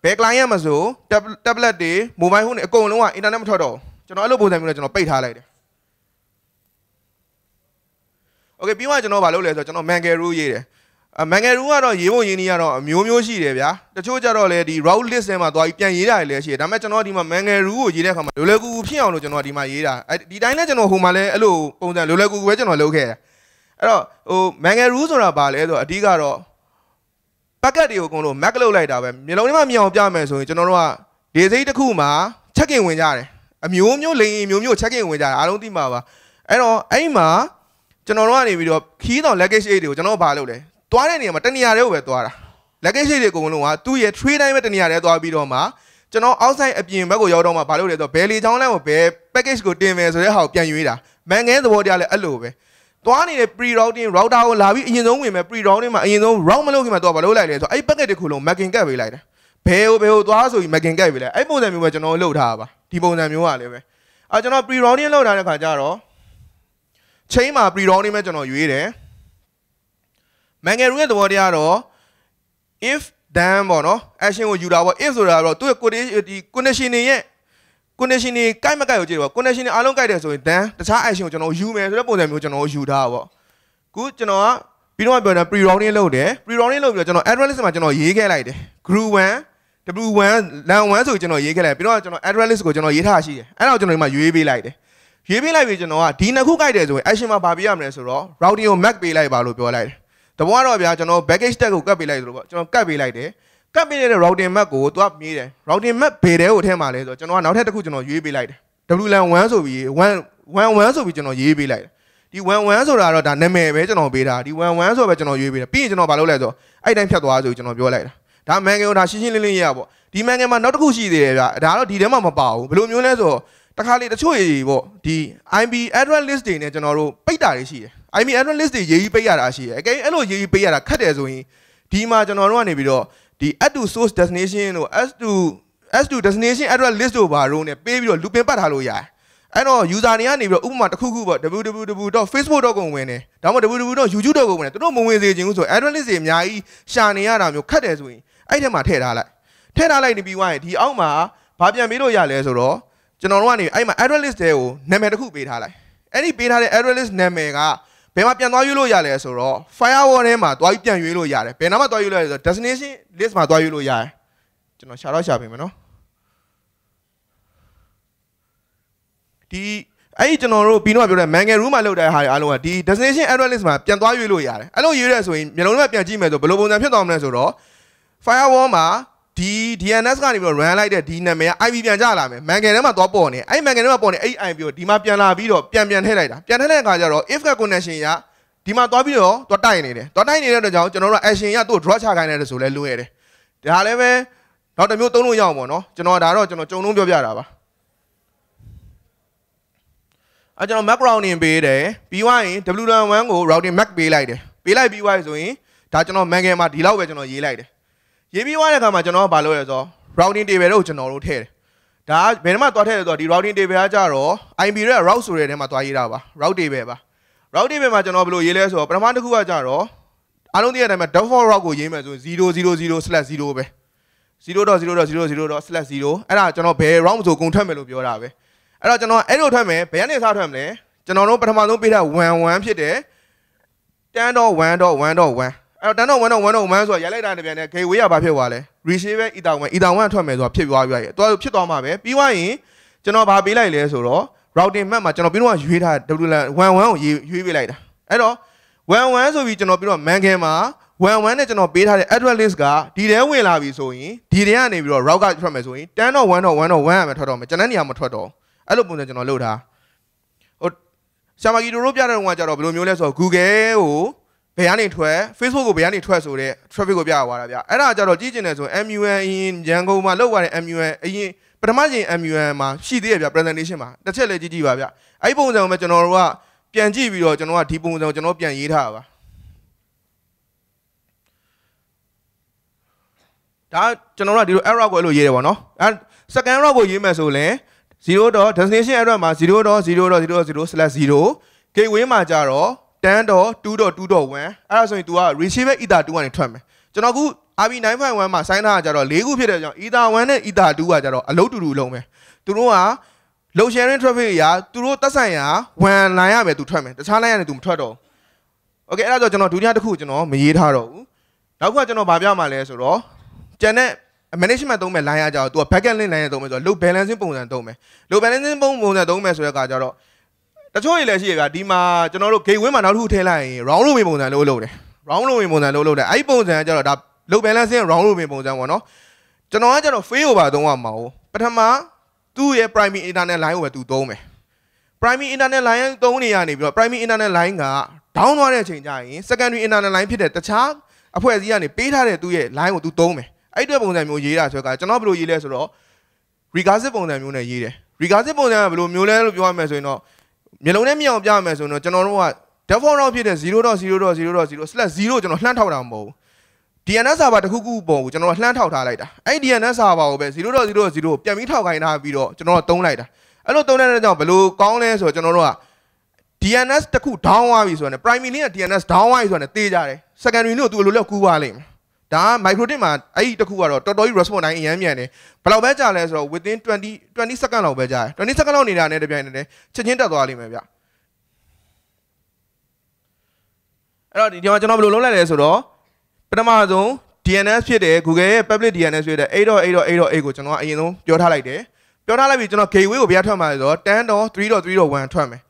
ဘယ် client ရမှာဆို tablet တွေ mobile phone တွေအကုန်လုံးက internet မထွက်တော့ကျွန်တော်အဲ့လိုပုံစံမျိုးနဲ့ကျွန်တော်ပိတ်ထားလိုက်တယ်โอเคပြီးမှကျွန်တော်ဘာလုပ်လဲဆိုတော့ကျွန်တော် mangle rule ရေးတယ်အမန်ငယ်ရူကတော့ရေးဖို့ရင်းနှီးရတော့အမျိုးမျိုးရှိတယ်ဗျာတချို့ကြတော့လေဒီ route list ထဲမှာသွားပြီးပြန်ရေးတာလည်းရှိတယ်ဒါပေမဲ့ကျွန်တော်ဒီမှာမန်ငယ်ရူကိုရေးတဲ့အခါမှာလိုလကူကူဖြစ်အောင်လို့ကျွန်တော်ဒီမှာရေးတာအဲဒီတိုင်းလည်းကျွန်တော်ဟိုမှာလည်းအဲ့လိုပုံစံလိုလကူကူပဲကျွန်တော်လုပ်ခဲ့တာအဲ့တော့ဟိုမန်ငယ်ရူဆိုတာဘာလဲဆိုတော့အဓိကတော့ packet တွေကိုအကုန်လုံး mac လုပ်လိုက်တာပဲမျိုးလုံးထဲမှာမြင်အောင်ပြမယ်ဆိုရင်ကျွန်တော်တို့က day စိတ်တစ်ခုမှာ check in ဝင်ကြတယ်အမျိုးမျိုးလိန်အမျိုးမျိုး check in ဝင်ကြတာအားလုံးသိမှာပါအဲ့တော့အဲ့မှာကျွန်တော်တို့ကနေပြီးတော့ခီးတော် luggage 8တွေကိုကျွန်တော်ဘာလုပ်လဲသွားတဲ့နေရာမှာတနေရာတွေကိုပဲသွားတာ luggage 8တွေအကုန်လုံးကသူ့ရဲ့ tray တိုင်းပဲတနေရာတွေသွားပြီးတော့မှကျွန်တော် outside အပြင်ဘက်ကိုရောက်တော့မှဘာလုပ်လဲဆိုတော့ဘယ်လေချောင်းလမ်းကိုဘယ် package ကိုတင်မယ်ဆိုတဲ့ဟာကိုပြန်ရွေးတာမန်ငဲသဘောတရားလည်းအဲ့လိုပဲသွားနေတဲ့ pre routing router ကိုလာပြီးအရင်ဆုံးဝင်မယ် pre routing မှာအရင်ဆုံး route မလုပ်ခင်မှာတော့ဘာလုပ်လိုက်လဲဆိုတော့အဲ့ packet တစ်ခုလုံး marking ကတ်ပေးလိုက်တာဘယ်ဟိုဘယ်ဟိုသွားဆိုပြီး marking ကတ်ပေးလိုက်အဲ့ပုံစံမျိုးပဲကျွန်တော်လုပ်ထားတာပါဒီပုံစံမျိုးကလည်းပဲအဲကျွန်တော် pre routing လုပ်ထားတဲ့ခါကျတော့ချိန်မှာ pre round လေးပဲကျွန်တော်ရွေးတယ်မန်ငယ်ရူရဲ့သဘောတရားတော့ if then ပေါ့နော် action ကိုယူတာပေါ့ if ဆိုတာတော့သူ့ရဲ့ condition ဒီ conditioning ရဲ့ conditioning ကိုက်မကိုက်ကိုကြည့်ပေါ့ conditioning အားလုံးကိုက်တယ်ဆိုရင် then တခြား action ကိုကျွန်တော်ယူမယ်ဆိုတဲ့ပုံစံမျိုးကျွန်တော်ယူထားပေါ့ခုကျွန်တော်ကပြီးတော့ပြောတယ် pre rounding လုပ်တယ် pre rounding လုပ်ပြီးတော့ကျွန်တော် address မှာကျွန်တော်ရေးခဲ့လိုက်တယ် group 1 W1 LAN1 ဆိုကျွန်တော်ရေးခဲ့လိုက်ပြီးတော့ကျွန်တော် address ကိုကျွန်တော်ရေးထားရှိတယ်အဲ့ဒါကိုကျွန်တော်ဒီမှာရွေးပေးလိုက်တယ်ရွေးပေးလိုက်ပြီကျွန်တော်ကဒီနှစ်ခုကြိုက်တယ်ဆိုရင် action မှာဗာပေးရမယ်ဆိုတော့ routing ကို mac ပေးလိုက်ပါလို့ပြောလိုက်တယ်။တဘောကတော့ဗျာကျွန်တော် baggage tag ကိုကတ်ပေးလိုက်ဆိုတော့ကျွန်တော်ကတ်ပေးလိုက်တယ်။ကတ်ပေးတဲ့ routing map ကိုသူကမြေးတယ်။ routing map ဘယ်တဲကိုထည့်မှာလဲဆိုတော့ကျွန်တော်ကနောက်ထပ်တစ်ခုကျွန်တော်ရွေးပေးလိုက်တယ်။ WLAN 1ဆိုပြီး1 11ဆိုပြီးကျွန်တော်ရေးပေးလိုက်တယ်။ဒီ11ဆိုတာကတော့ဒါနာမည်ပဲကျွန်တော်ပေးတာ။ဒီ11ဆိုပဲကျွန်တော်ရွေးပေးတာ။ပြီးရင်ကျွန်တော်ဘာလုပ်လဲဆိုတော့အဲ့တိုင်းဖြတ်သွားဆိုပြီးကျွန်တော်ပြောလိုက်တာ။ဒါမန်ကန်ကိုဒါရှင်းရှင်းလင်းလင်းရပါပေါ့။ဒီမန်ကန်မှာနောက်တစ်ခုရှိသေးတယ်ဗျာ။ဒါတော့ဒီထဲမှာမပါဘူး။ဘယ်လိုမျိုးလဲဆိုတော့တခါလေတချို့ရေပေါ့ဒီ IB address list တွေနဲ့ကျွန်တော်တို့ပိတ်တာတွေရှိတယ် IB address list တွေရေးပြီးပိတ်ရတာရှိတယ်အကယ်အဲ့လိုရေးပြီးပိတ်ရတာခက်တယ်ဆိုရင်ဒီမှာကျွန်တော်တို့ကနေပြီးတော့ဒီ add to source destination တို့ add to add to destination address list တို့ဘာတို့ ਨੇ ပေးပြီးတော့လူပင်ပတ်ထားလို့ရတယ်အဲ့တော့ user တွေကနေပြီးတော့ဥပမာတစ်ခုခုပေါ့ www.facebook.com ဝင်တယ်ဒါမှမဟုတ် www.youtube.com ဝင်တယ်သူတို့မဝင်စေချင်ဘူးဆို address list တွေအများကြီးရှာနေရတာမျိုးခက်တယ်ဆိုရင်အဲ့ထဲမှာထည့်ထားလိုက်ထည့်ထားလိုက်နေပြီးွားရင်ဒီအောက်မှာဘာပြန်ပေးလို့ရလဲဆိုတော့ကျွန်တော်တို့ကနေအဲ့မှာ address list တွေကိုနာမည်တစ်ခုပေးထားလိုက်အဲ့ဒီပေးထားတဲ့ address list နာမည်ကဘယ်မှာပြန်သွားရွေးလို့ရလဲဆိုတော့ firewall ထဲမှာသွားပြီးပြန်ရွေးလို့ရတယ်ဘယ်နားမှာသွားရွေးလို့ရလဲဆိုတော့ destination list မှာသွားရွေးလို့ရတယ်ကျွန်တော်ရှာတော့ရှာပေးမယ်နော်ဒီအဲ့ဒီကျွန်တော်တို့ပြီးတော့ပြောတဲ့ manual room မှာလုပ်တဲ့ဟာတွေအားလုံးကဒီ destination address list မှာပြန်သွားရွေးလို့ရတယ်အဲ့လိုရွေးရဆိုရင်မျိုးလုံးကပြန်ကြည့်မယ်ဆိုဘယ်လိုပုံစံဖြစ်သွားမလဲဆိုတော့ firewall မှာဒီ DNS ကနေပြီးတော့ run လိုက်တဲ့ဒီနာမည်က IP ပြန်ကြလာမယ် mangan ထဲမှာသွားပေါ်နေအဲ့ mangan ထဲမှာပေါ်နေအဲ့ IP ကိုဒီမှာပြန်လာပြီးတော့ပြန်ပြန်ထည့်လိုက်တာပြန်ထည့်တဲ့အခါကျတော့ if က connection ရဒီမှာသွားပြီးတော့သွားတိုက်နေတယ်သွားတိုက်နေတဲ့အတွက်ကြောင့်ကျွန်တော်တို့ action ရသူ့ drop ချခိုင်းတယ်ဆိုလဲလွှဲရတယ်ဒါလည်းပဲနောက်တစ်မျိုးသုံးလို့ရအောင်ပေါ့နော်ကျွန်တော်ဒါတော့ကျွန်တော်ကြုံလုံးပြောပြတာပါအဲကျွန်တော် mac routing ပေးတယ်ပြီးွားရင် WLAN1 ကို routing mac ပေးလိုက်တယ်ပေးလိုက်ပြီးွားရင်ဆိုရင်ဒါကျွန်တော် mangan မှာဒီလောက်ပဲကျွန်တော်ရေးလိုက်တယ်ရေးပြီးွားတဲ့အခါမှာကျွန်တော်ကဘာလုပ်ရလဲဆိုတော့ routing table ကိုကျွန်တော်တို့ထည့်တယ်ဒါကဘယ်မှာသွားထည့်လဲဆိုတော့ဒီ routing table ကကြတော့ IP ရဲ့ route ဆိုတဲ့ထဲမှာသွားရေးတာပါ route table ပါ route table မှာကျွန်တော်ဘယ်လိုရေးလဲဆိုတော့ပထမတစ်ခုကကြတော့အားလုံးသိတဲ့အတိုင်းမှာ default route ကိုရေးမယ်ဆိုရင်000/0ပဲ0.0.0.0.0.0အဲ့ဒါကျွန်တော်ဘယ် route ဆိုကုန်ထွက်မယ်လို့ပြောတာပဲအဲ့တော့ကျွန်တော်အဲ့လိုထွက်မယ်ဘယ်ကနေစထွက်မလဲကျွန်တော်တို့ပထမဆုံးပေးထား11ဖြစ်တယ်10.1.1.1အဲ့တော့10 10 10 10ဆိုတာရိုက်လိုက်တာတပြန်နဲ့ gateway ကဘာဖြစ်သွားလဲ receiver ether 1 ether 1ထွက်မယ်ဆိုတာဖြစ်သွားပြီရဲ့တော်ဖြစ်သွားမှာပဲပြီးွားရင်ကျွန်တော်ဘာပေးလိုက်လဲဆိုတော့ routing map မှာကျွန်တော်ပြီးတော့ရွေးထား WLAN 11ကိုရွေးပေးလိုက်တာအဲ့တော့11ဆိုပြီးကျွန်တော်ပြီးတော့ man game မှာ11နဲ့ကျွန်တော်ပေးထားတဲ့ address list ကဒီထဲဝင်လာပြီဆိုရင်ဒီထဲကနေပြီးတော့ route ကထွက်မယ်ဆိုရင်10.1.1.1အမှထွက်တော့မယ်ကျွန်တော်နေရာမထွက်တော့အဲ့လိုပုံစံကျွန်တော်လုပ်ထားဟိုရှာမဂီတို့ပြတဲ့တုန်းကကြတော့ဘယ်လိုမျိုးလဲဆိုတော့ Google ကိုဘယ်ကနေထွက် Facebook ကိုဘယ်ကနေထွက်ဆိုတဲ့ traffic ကိုပြရသွားတာဗျအဲ့ဒါကြတော့ကြည့်ကျင်တယ်ဆိုရင် MUN အရင်ရန်ကုန်မှာလောက်ရတဲ့ MUN အရင်ပထမရင် MUN မှာရှိသေးရဗျ presentation မှာတစ်ချက်လေးကြည့်ကြည့်ပါဗျအဲ့ဒီပုံစံကိုပဲကျွန်တော်တို့ကပြန်ကြည့်ပြီးတော့ကျွန်တော်ကဒီပုံစံကိုကျွန်တော်ပြန်ရေးထားတာပါဒါကျွန်တော်တို့ကဒီလို error ကိုအဲ့လိုရေးတယ်ပေါ့နော်အဲ second error ကိုရေးမယ်ဆိုရင် 0.destination error မှာ0.0.0.0/0 gateway မှာကြတော့10တော့2တော့2တော့1အဲ့ဒါဆိုရင် तू က receiver ether 2ကနေထွက်မယ်ကျွန်တော်အခု RB 951မှာဆိုင်းထားတာကြတော့၄ခုဖြစ်တဲ့ကြောင့် ether 1နဲ့ ether 2ကကြတော့အလုံးတူတူလုံးပဲသူတို့က low sharing traffic ရာသူတို့သက်ဆိုင်ရာ1 line ရမယ် तू ထွက်မယ်တခြား line ရတယ် तू မထွက်တော့โอเคအဲ့ဒါဆိုကျွန်တော်ဒုတိယတစ်ခုကျွန်တော်မရေးထားတော့ဘူးနောက်ကကျွန်တော်ဗာပြမှာလဲဆိုတော့ကျန်တဲ့ management သုံးမဲ့ line ရကြတော့ तू က backend link line ရသုံးမယ်ဆိုတော့ low balancing ပုံစံသုံးမယ် low balancing ပုံစံသုံးမယ်ဆိုတဲ့အခါကျတော့တချို့တွေလည်းရှိရဗျာဒီမှာကျွန်တော်တို့ gate win မှာနောက်တစ်ခုထည့်လိုက်ရင် round robin ပုံစံလို့လုပ်တယ် round robin ပုံစံလို့လုပ်တယ်အဲ့ဒီပုံစံကကျတော့ဒါ low balancing round robin ပုံစံပေါ့နော်ကျွန်တော်ကကျတော့ fail over သုံးရမှာ哦ပထမသူ့ရဲ့ primary internet line ကိုပဲသူသုံးမယ် primary internet line သုံးနေရနေပြီးတော့ primary internet line က down သွားတဲ့အချိန်ကျရင် secondary internet line ဖြစ်တဲ့တခြားအဖွဲ့အစည်းကနေပေးထားတဲ့သူ့ရဲ့ line ကိုသူသုံးမယ်အဲ့တဲ့ပုံစံမျိုးရေးတာဆိုတော့ကျွန်တော်ဘယ်လိုရေးလဲဆိုတော့ recursive ပုံစံမျိုးနဲ့ရေးတယ် recursive ပုံစံကဘယ်လိုမျိုးလဲလို့ပြောရမယ်ဆိုရင်တော့မျိုးလုံးနဲ့မြင်အောင်ပြရမယ်ဆိုတော့ကျွန်တော်တို့က default တော့ဖြစ်တဲ့0.0.0.0/0ကျွန်တော်လှမ်းထောက်တာမဟုတ်ဘူး DNS server တခုခုပုံကိုကျွန်တော်လှမ်းထောက်ထားလိုက်တာအဲ့ DNS server ကိုပဲ0.0.0ကိုပြန်ပြီးထောက်ခိုင်းထားပြီးတော့ကျွန်တော်တုံးလိုက်တာအဲ့လိုတုံးတဲ့ကြောင့်ဘယ်လိုကောင်းလဲဆိုတော့ကျွန်တော်တို့က DNS တခု down သွားပြီဆိုတော့ primary link က DNS down သွားပြီဆိုတော့တေးကြတယ် secondary link ကိုသူအလိုလောက်ကူးသွားလိမ့်မယ်ဒါက microdit မှာအဲ့ဒီတစ်ခုကတော့တော်တော်ကြီး response time အရင်မြန်တယ်ဘယ်လောက်ပဲကြာလဲဆိုတော့ within 20 20 second လောက်ပဲကြာတယ်20 second လောက်နေတာနဲ့တပြိုင်တည်းချက်ချင်းတက်သွားလိမ့်မယ်ဗျအဲ့တော့ဒီတော့ကျွန်တော်ဘယ်လိုလုပ်လိုက်လဲဆိုတော့ပထမဆုံး DNS ဖြစ်တယ် Google ရဲ့ public DNS ဖြစ်တယ်8.8.8.8ကိုကျွန်တော်ကအရင်ဆုံးပြောထားလိုက်တယ်ပြောထားလိုက်ပြီးကျွန်တော် gateway ကိုဘယ်ကထွက်မှာလဲဆိုတော့10.3.3.1ထွက်မယ်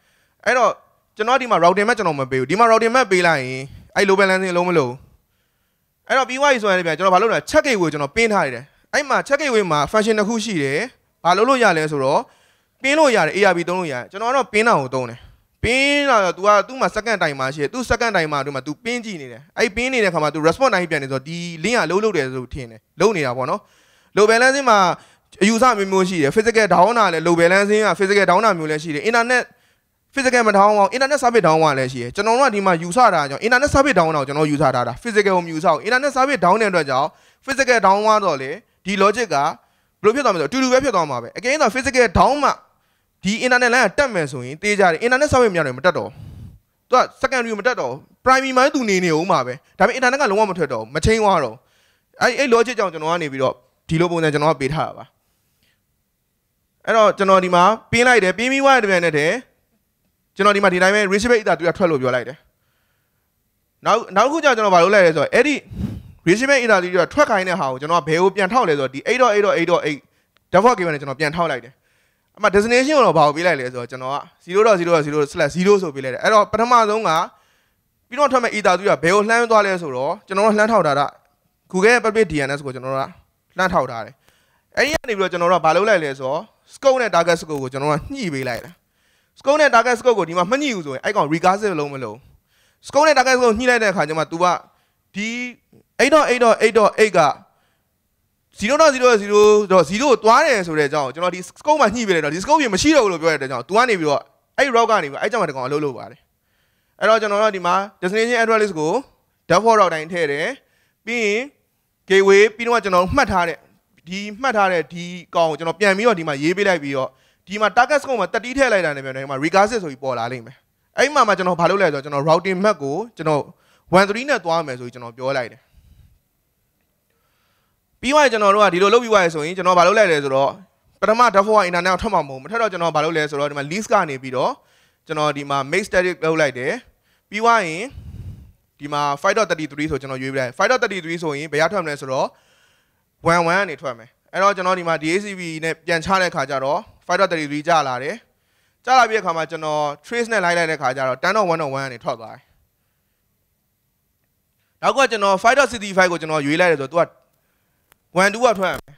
အဲ့တော့ကျွန်တော်ဒီမှာ routing map ကျွန်တော်မပေးဘူးဒီမှာ routing map ပေးလိုက်ရင်အဲ့ low balancing အလုံးမလို့ဘူးအဲ့တော့ပြီးသွားပြီဆိုရင်လည်းဗျာကျွန်တော်ဘာလုပ်လဲ check gateway ကျွန်တော်ပင်းထားရတယ်အဲ့မှာ check gateway မှာ function တစ်ခုရှိတယ်ဘာလုပ်လို့ရလဲဆိုတော့ပင်းလို့ရတယ် ARB သုံးလို့ရတယ်ကျွန်တော်ကတော့ပင်းတာကိုသုံးတယ်ပင်းလာတော့ तू ကသူ့မှာစက္ကန့်တိုင်းမှာရှိတယ်သူ့စက္ကန့်တိုင်းမှာသူ့မှာ तू ပင်းကြည့်နေတယ်အဲ့ပင်းနေတဲ့ခါမှာ तू response တိုင်းပြန်နေဆိုတော့ဒီ link ကလုံးလုံးတယ်ဆိုထင်တယ်လုံးနေတာပေါ့နော် low balancing မှာအယူဆမျိုးမျိုးရှိတယ် physical down တာလည်း low balancing က physical down တာမျိုးလည်းရှိတယ် internet physical မထောင်းအောင် internet service down ကလည်းရှိရယ်ကျွန်တော်တို့ကဒီမှာယူဆတာကြောင့် internet service down တော့ကျွန်တော်ယူဆထားတာ physical ကိုမယူဆအောင် internet service down တဲ့အတွက်ကြောင့် physical down တော့လေဒီ logic ကဘယ်လိုဖြစ်သွားမလဲအတူတူပဲဖြစ်သွားမှာပဲအကင်းတော့ physical down မှဒီ internet line ကတက်မယ်ဆိုရင်တေးကြတယ် internet service များတယ်မတက်တော့သူက secondary မတက်တော့ primary မှာသူနေနေဦးမှာပဲဒါပေမဲ့ internet ကလုံးဝမထွက်တော့မချင်းသွားတော့အဲ့အဲ့ logic ကြောင့်ကျွန်တော်ကနေပြီးတော့ဒီလိုပုံစံကျွန်တော်ကပေးထားတာပါအဲ့တော့ကျွန်တော်ဒီမှာပင်းလိုက်တယ်ပင်းပြီးွားတယ်ပြန်နဲ့တယ်ကျွန်တော်ဒီမှာဒီတိုင်းပဲ receive rate အတာသူကထွက်လို့ပြောလိုက်တယ်နောက်နောက်ခုကျကျွန်တော်ဘာလုပ်လိုက်လဲဆိုတော့အဲ့ဒီ receive rate အတာသူကထွက်ခိုင်းတဲ့ဟာကိုကျွန်တော်ကဘယ်ကိုပြန်ထောက်လဲဆိုတော့ဒီ8.8.8.8 default given နဲ့ကျွန်တော်ပြန်ထောက်လိုက်တယ်အမှ destination ကိုတော့ဘာကိုပေးလိုက်လဲဆိုတော့ကျွန်တော်က0.0.0/0ဆိုပေးလိုက်တယ်အဲ့တော့ပထမဆုံးကပြီးတော့ထွက်မဲ့ ether သူကဘယ်ကိုလှမ်းသွားလဲဆိုတော့ကျွန်တော်တို့လှမ်းထောက်တာက Google ရဲ့ public DNS ကိုကျွန်တော်တို့ကလှမ်းထောက်ထားတယ်အဲ့ဒီကနေပြီးတော့ကျွန်တော်တို့ကဘာလုပ်လိုက်လဲဆိုတော့ scope နဲ့ target scope ကိုကျွန်တော်တို့ကညှိပေးလိုက်တယ်စကုပ်နဲ့ target scope ကိုဒီမှာမညှိဘူးဆိုရင်အဲ့ကောင် recursive လုံးမလုံးစကုပ်နဲ့ target scope ညှိလိုက်တဲ့အခါကျမှ तू ကဒီ8.8.8.8က0.0.0.0ကိုသွားတယ်ဆိုတဲ့အကြောင်းကျွန်တော်ဒီ scope မှာညှိပေးလိုက်တော့ဒီ scope ကြီးမရှိတော့ဘူးလို့ပြောရတဲ့အကြောင်း तू ကနေပြီးတော့အဲ့ route ကနေပြီးအဲ့ကြောင့်မှတကောင်အလုပ်လုပ်ပါတယ်အဲ့တော့ကျွန်တော်တို့ဒီမှာ destination address list ကို default route တိုင်းထည့်တယ်ပြီးရင် gateway ပြီးတော့ကျွန်တော်မှတ်ထားတဲ့ဒီမှတ်ထားတဲ့ဒီကောင်ကိုကျွန်တော်ပြန်ပြီးတော့ဒီမှာရေးပေးလိုက်ပြီးတော့ဒီမှာ target scope မှာ30ထည့်လိုက်တာနဲ့ပြန်တယ်ဒီမှာ recursive ဆိုပြီးပေါ်လာလိမ့်မယ်အဲ့မှာမှကျွန်တော်ဘာလုပ်လဲဆိုတော့ကျွန်တော် routing map ကိုကျွန်တော်13နဲ့သွားမယ်ဆိုပြီးကျွန်တော်ပြောလိုက်တယ်ပြီးသွားရင်ကျွန်တော်တို့ကဒီလိုလုပ်ပြီးသွားရဆိုရင်ကျွန်တော်ဘာလုပ်လိုက်လဲဆိုတော့ပထမ default က internet ကိုထပ်မှာမဟုတ်ဘူးမထပ်တော့ကျွန်တော်ဘာလုပ်လဲဆိုတော့ဒီမှာ list ကနေပြီးတော့ကျွန်တော်ဒီမှာ make static လုပ်လိုက်တယ်ပြီးသွားရင်ဒီမှာ5.33ဆိုကျွန်တော်ရွေးပြလိုက်5.33ဆိုရင်ဘယ်ရထွက်မလဲဆိုတော့11အနေထွက်မယ်အဲ့တော့ကျွန်တော်ဒီမှာ DACB နဲ့ပြန်ချတဲ့ခါကျတော့5.33ကျလာတယ်ကျလာပြီးတဲ့ခါမှာကျွန်တော် trace နဲ့လိုက်လိုက်တဲ့ခါကျတော့10.1.1ကနေထွက်သွားတယ်နောက်ကကျွန်တော်5.65ကိုကျွန်တော်ရွေးလိုက်တယ်ဆိုတော့ तू က1 2ကထွက်ရမယ်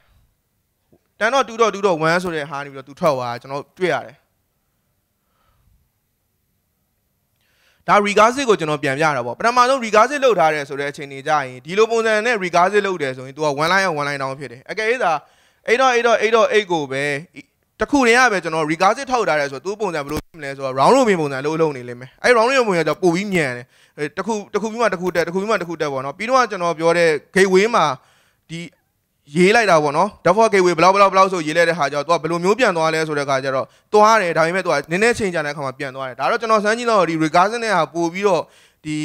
10.2.2.1ဆိုတဲ့ဟာနေပြီးတော့ तू ထွက်သွားကျွန်တော်တွေ့ရတယ်ဒါရီကားစစ်ကိုကျွန်တော်ပြန်ပြတာပေါ့ပထမဆုံးရီကားစစ်လုပ်ထားတယ်ဆိုတဲ့အချိန်နေကြရင်ဒီလိုပုံစံနဲ့ရီကားစစ်လုပ်တယ်ဆိုရင် तू က one line ရ one line down ဖြစ်တယ်အကယ်၍သာ8တော့8တော့8တော့8ကိုပဲတခုတည်းကပဲကျွန်တော်ရီကားစစ်ထောက်ထားတယ်ဆိုတော့ तू ပုံစံဘယ်လိုဖြစ်မလဲဆိုတော့ round robin ပုံစံလို့လုပ်နေလိမ့်မယ်အဲ round robin ပုံစံကျတော့ပိုပြီးမြန်တယ်တခုတခုပြီးမှတခုတက်တခုပြီးမှတခုတက်ပေါ့နော်ပြီးတော့ကျွန်တော်ပြောတဲ့ gateway မှာဒီရေးလိုက်တာပေါ့နော် default gateway ဘလောက်ဘလောက်ဘလောက်ဆိုရေးလိုက်တဲ့ဟာကြောင့် तू ကဘယ်လိုမျိုးပြန်သွားလဲဆိုတဲ့ခါကျတော့သွားတယ်ဒါပေမဲ့ तू ကနည်းနည်းချိန်ကြတဲ့အခါမှာပြန်သွားတယ်ဒါတော့ကျွန်တော်စမ်းကြည့်တော့ဒီ recursion နဲ့ဟာပို့ပြီးတော့ဒီ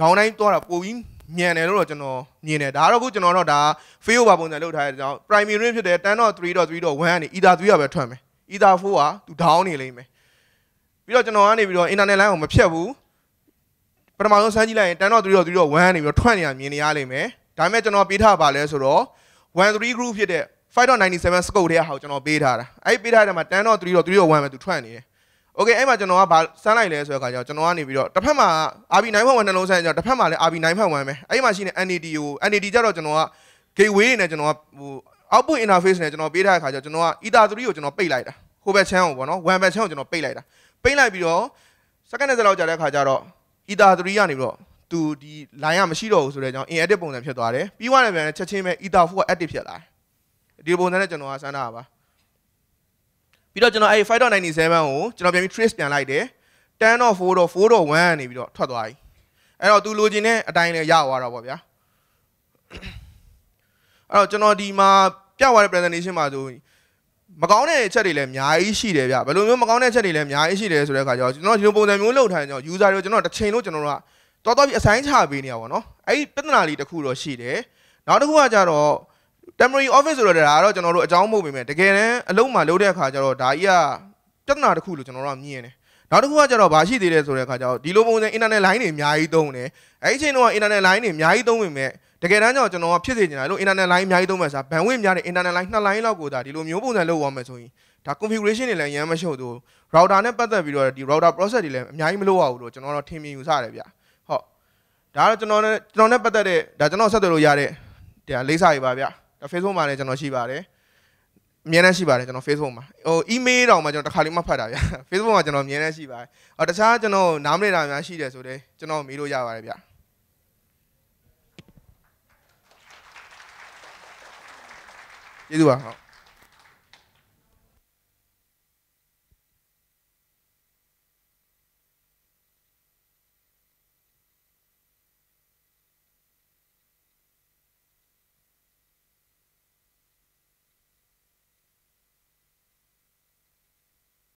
down line သွားတာပို့ပြီးမြန်တယ်လို့တော့ကျွန်တော်မြင်တယ်ဒါတော့ခုကျွန်တော်တော့ဒါ failover ပုံစံလုပ်ထားတဲ့ကြောင့် primary range ဖြစ်တဲ့10.3.3.1ကနေ ether 3ကပဲထွက်မယ် ether 4က तू down နေလိမ့်မယ်ပြီးတော့ကျွန်တော်ကနေပြီးတော့ internet line ကိုမဖြတ်ဘူးပထမဆုံးစမ်းကြည့်လိုက်ရင်10.3.3.1နေပြီးတော့ထွက်နေတာမြင်နေရလိမ့်မယ်ဒါပေမဲ့ကျွန်တော်ပေးထားပါလဲဆိုတော့13 group ဖြစ်တဲ့5.97 scope တွေကဟောကျွန်တော်ပေးထားတာအဲ့ပေးထားတဲ့မှာ10.3တော့3တော့1ပဲသူထွက်နေတယ်โอเคအဲ့မှာကျွန်တော်ကဗာစမ်းလိုက်လဲဆိုတဲ့အခါကျတော့ကျွန်တော်ကနေပြီးတော့တစ်ဖက်မှာ RB9.1 နှလုံးဆန်းကျွန်တော်တစ်ဖက်မှာလည်း RB9.1 ပဲအဲ့မှာရှိနေ NAD ကို NAD ကျတော့ကျွန်တော်က gateway နဲ့ကျွန်တော်ကဟို output interface နဲ့ကျွန်တော်ပေးထားတဲ့အခါကျတော့ကျွန်တော်က ether3 ကိုကျွန်တော်ပိတ်လိုက်တာဟိုဘက်ချမ်းကိုပေါ့နော် one ဘက်ချမ်းကိုကျွန်တော်ပိတ်လိုက်တာပိတ်လိုက်ပြီးတော့ second နဲ့စလောက်ကြာတဲ့အခါကျတော့ ether3 ကနေပြီးတော့သူဒီ line ကမရှိတော့ဘူးဆိုတော့ကြောင့် inactive ပုံစံဖြစ်သွားတယ်ပြီးသွားတယ်ပြန်ချက်ချင်းပဲ ether 4က active ဖြစ်လာတယ်ဒီပုံစံနဲ့ကျွန်တော်ကစမ်းတာပါပြီးတော့ကျွန်တော်အဲ့5.97ကိုကျွန်တော်ပြန်ပြီး trace ပြန်လိုက်တယ်10.4.4.1နေပြီးတော့ထွက်သွားပြီအဲ့တော့သူလိုချင်တဲ့အတိုင်းလည်းရသွားတော့ဗောဗျာအဲ့တော့ကျွန်တော်ဒီမှာပြသွားတဲ့ presentation မှာဆိုမကောင်းတဲ့အချက်တွေလည်းအများကြီးရှိတယ်ဗျဘယ်လိုမျိုးမကောင်းတဲ့အချက်တွေလည်းအများကြီးရှိတယ်ဆိုတဲ့အခါကျတော့ကျွန်တော်ဒီလိုပုံစံမျိုးလုပ်ထားရင်ကျွန်တော် user တွေကျွန်တော်တစ်ချိန်လုံးကျွန်တော်တို့ကတော်တော်ပြီးအဆိုင်ချပေးနေရပါတော့အဲ့ဒီပြဿနာလေးတစ်ခုတော့ရှိတယ်နောက်တစ်ခုကကြတော့ temporary office ဆိုတော့ဒါကတော့ကျွန်တော်တို့အကြောင်းမဟုတ်ပေမဲ့တကယ်တမ်းအလုံးမှလုပ်တဲ့အခါကျတော့ဒါကြီးကပြဿနာတစ်ခုလို့ကျွန်တော်တို့ကမြင်တယ်နောက်တစ်ခုကကျတော့မရှိသေးတယ်ဆိုတဲ့အခါကျတော့ဒီလိုပုံစံ internet line တွေအများကြီးသုံးတယ်အဲ့ဒီအချိန်တုန်းက internet line တွေအများကြီးသုံးပေမဲ့တကယ်တမ်းကျတော့ကျွန်တော်ကဖြစ်စေချင်တာလို့ internet line အများကြီးသုံးမှစား bandwidth များတဲ့ internet line နှစ် line လောက်ကိုဒါဒီလိုမျိုးပုံစံလုပ်ရမယ်ဆိုရင်ဒါ configuration တွေလည်းရမ်းမရှုပ်ဘူး router နဲ့ပတ်သက်ပြီးတော့ဒီ router process တွေလည်းအများကြီးမလုပ်ရဘူးလို့ကျွန်တော်တော့ထင်မြင်ယူဆတယ်ဗျာဒါကတော့ကျွန်တော်နဲ့ကျွန်တော်နဲ့ပတ်သက်တဲ့ဒါကျွန်တော်ဆက်သွယ်လို့ရတဲ့ဒါလိမ့်စာတွေပါဗျဒါ Facebook မှာလည်းကျွန်တော်ရှိပါတယ်အများနဲ့ရှိပါတယ်ကျွန်တော် Facebook မှာဟို email တောင်မှကျွန်တော်တစ်ခါလေးမှဖတ်တာဗျ Facebook မှာကျွန်တော်အများနဲ့ရှိပါတယ်အော်တခြားကျွန်တော်နားမလည်တာများရှိတယ်ဆိုတော့ကျွန်တော်မေးလို့ရပါတယ်ဗျကျေးဇူးပါဟုတ်